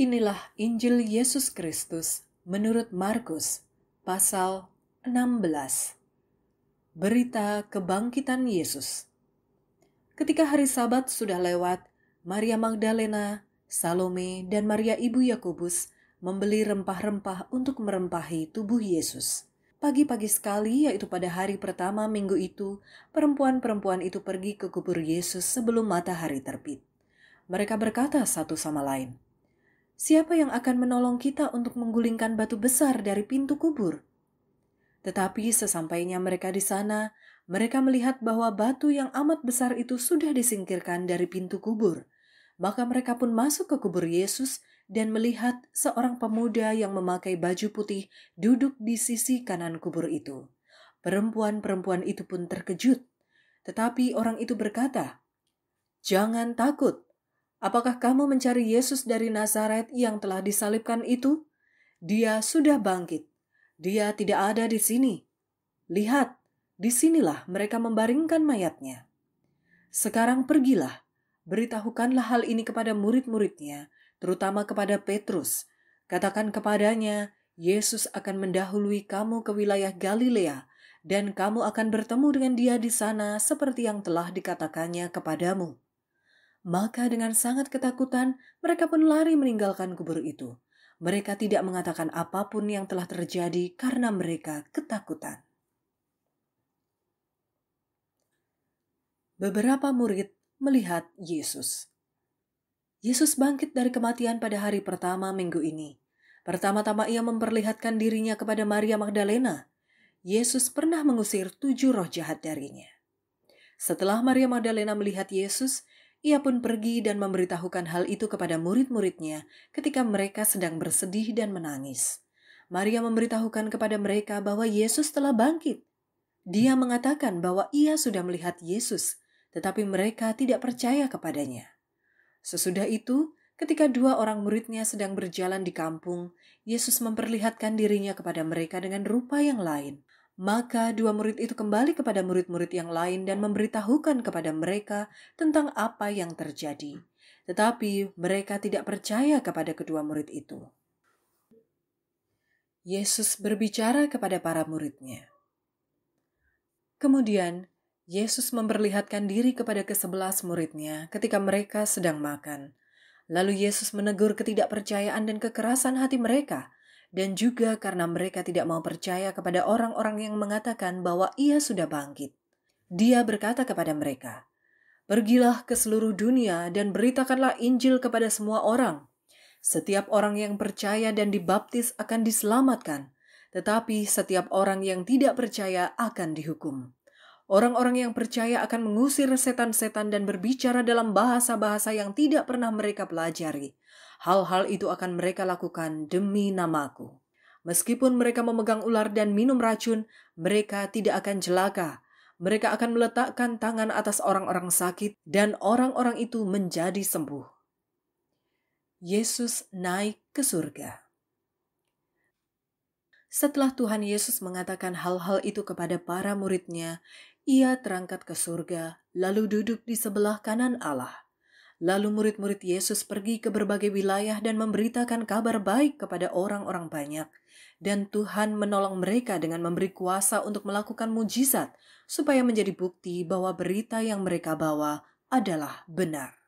Inilah Injil Yesus Kristus menurut Markus pasal 16. Berita kebangkitan Yesus. Ketika hari Sabat sudah lewat, Maria Magdalena, Salome, dan Maria ibu Yakobus membeli rempah-rempah untuk merempahi tubuh Yesus. Pagi-pagi sekali, yaitu pada hari pertama minggu itu, perempuan-perempuan itu pergi ke kubur Yesus sebelum matahari terbit. Mereka berkata satu sama lain, siapa yang akan menolong kita untuk menggulingkan batu besar dari pintu kubur? Tetapi sesampainya mereka di sana, mereka melihat bahwa batu yang amat besar itu sudah disingkirkan dari pintu kubur. Maka mereka pun masuk ke kubur Yesus dan melihat seorang pemuda yang memakai baju putih duduk di sisi kanan kubur itu. Perempuan-perempuan itu pun terkejut. Tetapi orang itu berkata, "Jangan takut, Apakah kamu mencari Yesus dari Nazaret yang telah disalibkan itu? Dia sudah bangkit. Dia tidak ada di sini. Lihat, disinilah mereka membaringkan mayatnya. Sekarang pergilah, beritahukanlah hal ini kepada murid-muridnya, terutama kepada Petrus. Katakan kepadanya, Yesus akan mendahului kamu ke wilayah Galilea, dan kamu akan bertemu dengan dia di sana seperti yang telah dikatakannya kepadamu. Maka dengan sangat ketakutan, mereka pun lari meninggalkan kubur itu. Mereka tidak mengatakan apapun yang telah terjadi karena mereka ketakutan. Beberapa murid melihat Yesus. Yesus bangkit dari kematian pada hari pertama minggu ini. Pertama-tama ia memperlihatkan dirinya kepada Maria Magdalena. Yesus pernah mengusir tujuh roh jahat darinya. Setelah Maria Magdalena melihat Yesus, ia pun pergi dan memberitahukan hal itu kepada murid-muridnya ketika mereka sedang bersedih dan menangis. Maria memberitahukan kepada mereka bahwa Yesus telah bangkit. Dia mengatakan bahwa ia sudah melihat Yesus, tetapi mereka tidak percaya kepadanya. Sesudah itu, ketika dua orang muridnya sedang berjalan di kampung, Yesus memperlihatkan dirinya kepada mereka dengan rupa yang lain. Maka dua murid itu kembali kepada murid-murid yang lain dan memberitahukan kepada mereka tentang apa yang terjadi. Tetapi mereka tidak percaya kepada kedua murid itu. Yesus berbicara kepada para muridnya. Kemudian, Yesus memperlihatkan diri kepada kesebelas muridnya ketika mereka sedang makan. Lalu Yesus menegur ketidakpercayaan dan kekerasan hati mereka – dan juga karena mereka tidak mau percaya kepada orang-orang yang mengatakan bahwa ia sudah bangkit. Dia berkata kepada mereka, "Pergilah ke seluruh dunia dan beritakanlah Injil kepada semua orang. Setiap orang yang percaya dan dibaptis akan diselamatkan, tetapi setiap orang yang tidak percaya akan dihukum." Orang-orang yang percaya akan mengusir setan-setan dan berbicara dalam bahasa-bahasa yang tidak pernah mereka pelajari Hal-hal itu akan mereka lakukan demi namaku. Meskipun mereka memegang ular dan minum racun, mereka tidak akan celaka. Mereka akan meletakkan tangan atas orang-orang sakit dan orang-orang itu menjadi sembuh. Yesus naik ke surga. Setelah Tuhan Yesus mengatakan hal-hal itu kepada para muridnya, ia terangkat ke surga lalu duduk di sebelah kanan Allah. Lalu murid-murid Yesus pergi ke berbagai wilayah dan memberitakan kabar baik kepada orang-orang banyak. Dan Tuhan menolong mereka dengan memberi kuasa untuk melakukan mujizat, supaya menjadi bukti bahwa berita yang mereka bawa adalah benar.